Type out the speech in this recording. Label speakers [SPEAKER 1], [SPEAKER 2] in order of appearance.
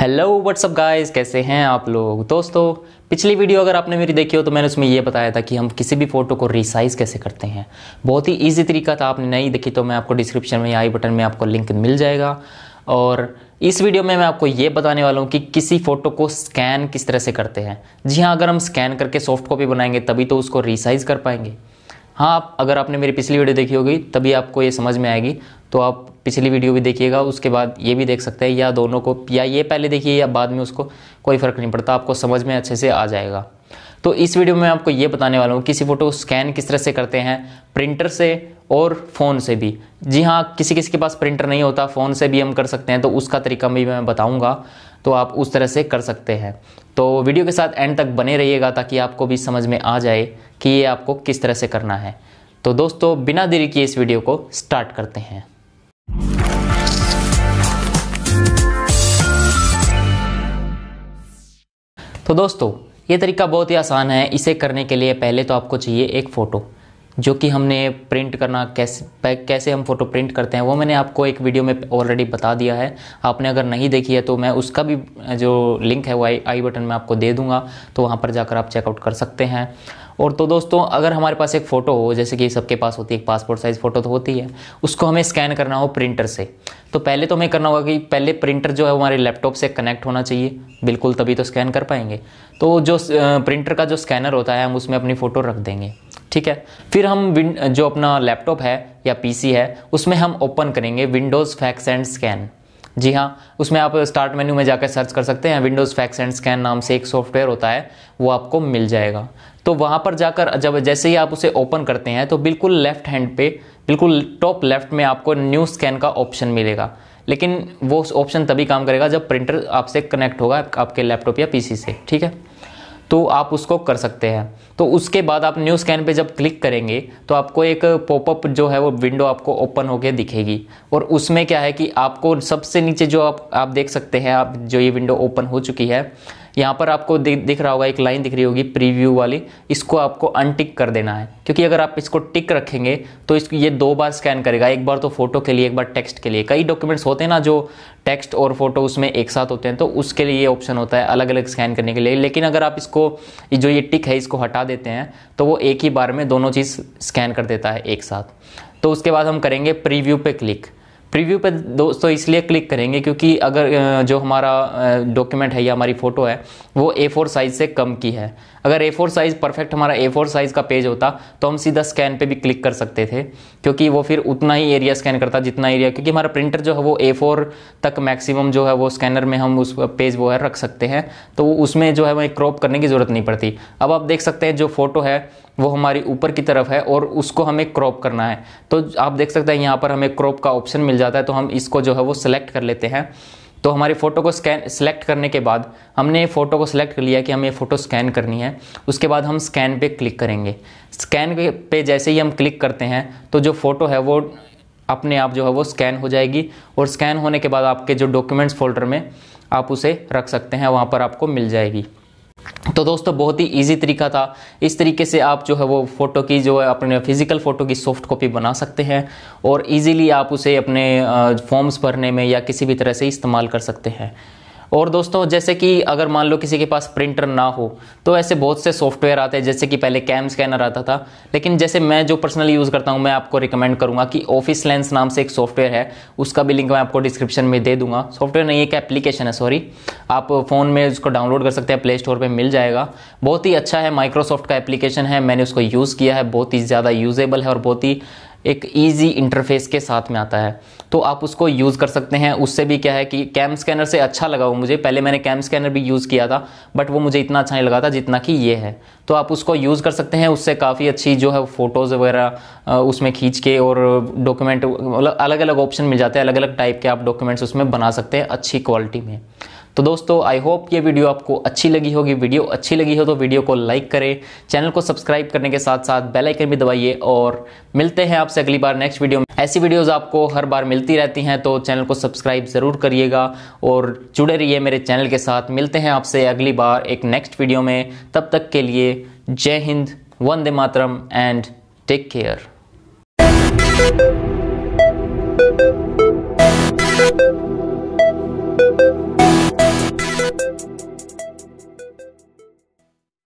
[SPEAKER 1] hello what's up guys कैसे हैं आप लोग दोस्तों पिछली वीडियो अगर आपने मेरी देखी हो तो मैंने उसमें यह बताया था कि हम किसी भी फोटो को रिसाइज़ कैसे करते हैं बहुत ही इजी तरीका था आपने नहीं देखी तो मैं आपको डिस्क्रिप्शन में या आई बटन में आपको लिंक मिल जाएगा और इस वीडियो में मैं आपको ये बताने वाला हूँ कि किसी फोटो को स्कैन किस तरह से करते हैं जी हाँ अगर हम स्कैन करके सॉफ्ट कॉपी बनाएंगे तभी तो उसको रिसाइज़ कर पाएंगे हाँ आप अगर आपने मेरी पिछली वीडियो देखी होगी तभी आपको ये समझ में आएगी तो आप पिछली वीडियो भी देखिएगा उसके बाद ये भी देख सकते हैं या दोनों को या ये पहले देखिए या बाद में उसको कोई फ़र्क नहीं पड़ता आपको समझ में अच्छे से आ जाएगा तो इस वीडियो में आपको ये बताने वाला हूँ किसी फ़ोटो स्कैन किस तरह से करते हैं प्रिंटर से और फ़ोन से भी जी हाँ किसी किसी के पास प्रिंटर नहीं होता फ़ोन से भी हम कर सकते हैं तो उसका तरीका भी मैं बताऊँगा तो आप उस तरह से कर सकते हैं तो वीडियो के साथ एंड तक बने रहिएगा ताकि आपको भी समझ में आ जाए कि ये आपको किस तरह से करना है तो दोस्तों बिना देरी किए इस वीडियो को स्टार्ट करते हैं तो दोस्तों ये तरीका बहुत ही आसान है इसे करने के लिए पहले तो आपको चाहिए एक फ़ोटो जो कि हमने प्रिंट करना कैसे कैसे हम फ़ोटो प्रिंट करते हैं वो मैंने आपको एक वीडियो में ऑलरेडी बता दिया है आपने अगर नहीं देखी है तो मैं उसका भी जो लिंक है वो आई आई बटन में आपको दे दूंगा तो वहाँ पर जाकर आप चेकआउट कर सकते हैं और तो दोस्तों अगर हमारे पास एक फ़ोटो हो जैसे कि सबके पास होती है एक पासपोर्ट साइज़ फ़ोटो तो होती है उसको हमें स्कैन करना हो प्रिंटर से तो पहले तो हमें करना होगा कि पहले प्रिंटर जो है हमारे लैपटॉप से कनेक्ट होना चाहिए बिल्कुल तभी तो स्कैन कर पाएंगे तो जो प्रिंटर का जो स्कैनर होता है हम उसमें अपनी फ़ोटो रख देंगे ठीक है फिर हम जो अपना लैपटॉप है या पीसी है उसमें हम ओपन करेंगे विंडोज़ फैक्स एंड स्कैन जी हाँ उसमें आप स्टार्ट मेन्यू में जाकर सर्च कर सकते हैं विंडोज़ फैक्स एंड स्कैन नाम से एक सॉफ्टवेयर होता है वो आपको मिल जाएगा तो वहाँ पर जाकर जब जैसे ही आप उसे ओपन करते हैं तो बिल्कुल लेफ्ट हैंड पे बिल्कुल टॉप लेफ्ट में आपको न्यू स्कैन का ऑप्शन मिलेगा लेकिन वो ऑप्शन तभी काम करेगा जब प्रिंटर आपसे कनेक्ट होगा आपके लैपटॉप या पीसी से ठीक है तो आप उसको कर सकते हैं तो उसके बाद आप न्यू स्कैन पे जब क्लिक करेंगे तो आपको एक पॉपअप जो है वो विंडो आपको ओपन होकर दिखेगी और उसमें क्या है कि आपको सबसे नीचे जो आप आप देख सकते हैं आप जो ये विंडो ओपन हो चुकी है यहाँ पर आपको दिख रहा होगा एक लाइन दिख रही होगी प्रीव्यू वाली इसको आपको अनटिक कर देना है क्योंकि अगर आप इसको टिक रखेंगे तो इसको ये दो बार स्कैन करेगा एक बार तो फोटो के लिए एक बार टेक्स्ट के लिए कई डॉक्यूमेंट्स होते हैं ना जो टेक्स्ट और फोटो उसमें एक साथ होते हैं तो उसके लिए ये ऑप्शन होता है अलग अलग स्कैन करने के लिए लेकिन अगर आप इसको जो ये टिक है इसको हटा देते हैं तो वो एक ही बार में दोनों चीज़ स्कैन कर देता है एक साथ तो उसके बाद हम करेंगे प्रीव्यू पे क्लिक प्रीव्यू पर दोस्तों इसलिए क्लिक करेंगे क्योंकि अगर जो हमारा डॉक्यूमेंट है या हमारी फ़ोटो है वो ए फोर साइज़ से कम की है अगर ए फोर साइज़ परफेक्ट हमारा ए फोर साइज़ का पेज होता तो हम सीधा स्कैन पे भी क्लिक कर सकते थे क्योंकि वो फिर उतना ही एरिया स्कैन करता जितना एरिया क्योंकि हमारा प्रिंटर जो है वो ए फोर तक मैक्सिमम जो है वो स्कैनर में हम उस पेज वो है रख सकते हैं तो उसमें जो है वह क्रॉप करने की ज़रूरत नहीं पड़ती अब आप देख सकते हैं जो फ़ोटो है वो हमारी ऊपर की तरफ है और उसको हमें क्रॉप करना है तो आप देख सकते हैं यहाँ पर हमें क्रॉप का ऑप्शन मिल जाता है तो हम इसको जो है वो सिलेक्ट कर लेते हैं तो हमारे फ़ोटो को स्कैन सेलेक्ट करने के बाद हमने फ़ोटो को सिलेक्ट कर लिया कि हमें फ़ोटो स्कैन करनी है उसके बाद हम स्कैन पे क्लिक करेंगे स्कैन पे जैसे ही हम क्लिक करते हैं तो जो फ़ोटो है वो अपने आप जो है वो स्कैन हो जाएगी और स्कैन होने के बाद आपके जो डॉक्यूमेंट्स फोल्डर में आप उसे रख सकते हैं वहाँ पर आपको मिल जाएगी तो दोस्तों बहुत ही इजी तरीका था इस तरीके से आप जो है वो फ़ोटो की जो है अपने फिज़िकल फ़ोटो की सॉफ्ट कॉपी बना सकते हैं और इजीली आप उसे अपने फॉर्म्स भरने में या किसी भी तरह से इस्तेमाल कर सकते हैं और दोस्तों जैसे कि अगर मान लो किसी के पास प्रिंटर ना हो तो ऐसे बहुत से सॉफ्टवेयर आते हैं जैसे कि पहले कैम स्कैनर आता था लेकिन जैसे मैं जो पर्सनली यूज़ करता हूँ मैं आपको रिकमेंड करूँगा कि ऑफिस लेंस नाम से एक सॉफ्टवेयर है उसका भी लिंक मैं आपको डिस्क्रिप्शन में दे दूंगा सॉफ्टवेयर नहीं एक एप्लीकेशन है सॉरी आप फ़ोन में उसको डाउनलोड कर सकते हैं प्ले स्टोर पर मिल जाएगा बहुत ही अच्छा है माइक्रोसॉफ्ट का एप्लीकेशन है मैंने उसको यूज़ किया है बहुत ही ज़्यादा यूजेबल है और बहुत ही एक ईजी इंटरफेस के साथ में आता है तो आप उसको यूज़ कर सकते हैं उससे भी क्या है कि कैम स्कैनर से अच्छा लगा वो मुझे पहले मैंने कैम स्कैनर भी यूज़ किया था बट वो मुझे इतना अच्छा नहीं लगा था जितना कि ये है तो आप उसको यूज़ कर सकते हैं उससे काफ़ी अच्छी जो है फ़ोटोज़ वगैरह उसमें खींच के और डॉक्यूमेंट अलग अलग ऑप्शन मिल जाते हैं अलग अलग टाइप के आप डॉक्यूमेंट्स उसमें बना सकते हैं अच्छी क्वालिटी में तो दोस्तों आई होप ये वीडियो आपको अच्छी लगी होगी वीडियो अच्छी लगी हो तो वीडियो को लाइक करें चैनल को सब्सक्राइब करने के साथ साथ बेल आइकन भी दबाइए और मिलते हैं आपसे अगली बार नेक्स्ट वीडियो में ऐसी वीडियोस आपको हर बार मिलती रहती हैं तो चैनल को सब्सक्राइब ज़रूर करिएगा और जुड़े रहिए मेरे चैनल के साथ मिलते हैं आपसे अगली बार एक नेक्स्ट वीडियो में तब तक के लिए Jai Hind Vande Mataram and take care Música